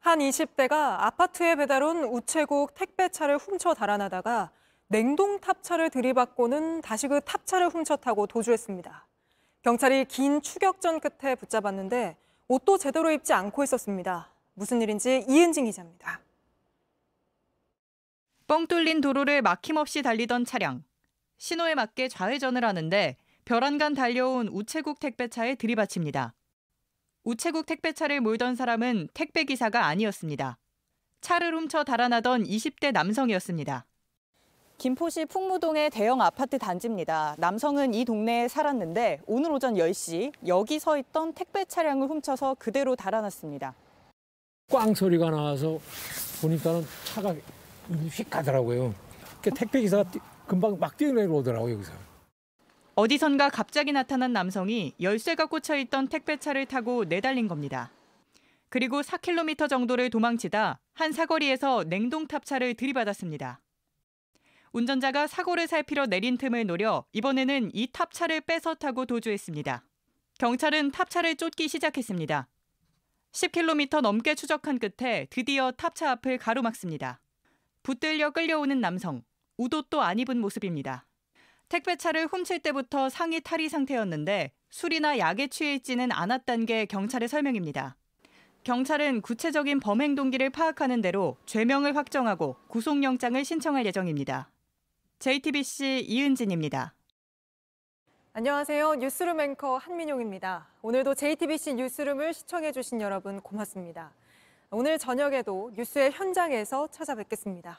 한 20대가 아파트에 배달 온 우체국 택배차를 훔쳐 달아나다가 냉동 탑차를 들이받고는 다시 그 탑차를 훔쳐 타고 도주했습니다. 경찰이 긴 추격전 끝에 붙잡았는데 옷도 제대로 입지 않고 있었습니다. 무슨 일인지 이은진 기자입니다. 뻥 뚫린 도로를 막힘없이 달리던 차량. 신호에 맞게 좌회전을 하는데 벼란간 달려온 우체국 택배차에 들이받칩니다. 우체국 택배차를 몰던 사람은 택배 기사가 아니었습니다. 차를 훔쳐 달아나던 20대 남성이었습니다. 김포시 풍무동의 대형 아파트 단지입니다. 남성은 이 동네에 살았는데 오늘 오전 10시 여기 서 있던 택배 차량을 훔쳐서 그대로 달아났습니다. 꽝 소리가 나와서 보니까는 차가 휙 가더라고요. 그 택배 기사가 금방 막 뛰어내려 오더라고요, 여기서. 어디선가 갑자기 나타난 남성이 열쇠가 꽂혀 있던 택배차를 타고 내달린 겁니다. 그리고 4km 정도를 도망치다 한 사거리에서 냉동탑차를 들이받았습니다. 운전자가 사고를 살피러 내린 틈을 노려 이번에는 이 탑차를 뺏어 타고 도주했습니다. 경찰은 탑차를 쫓기 시작했습니다. 10km 넘게 추적한 끝에 드디어 탑차 앞을 가로막습니다. 붙들려 끌려오는 남성, 우도 또 안 입은 모습입니다. 택배차를 훔칠 때부터 상의 탈의 상태였는데 술이나 약에 취해 있지는 않았다는 게 경찰의 설명입니다. 경찰은 구체적인 범행 동기를 파악하는 대로 죄명을 확정하고 구속영장을 신청할 예정입니다. JTBC 이은진입니다. 안녕하세요. 뉴스룸 앵커 한민용입니다. 오늘도 JTBC 뉴스룸을 시청해 주신 여러분 고맙습니다. 오늘 저녁에도 뉴스의 현장에서 찾아뵙겠습니다.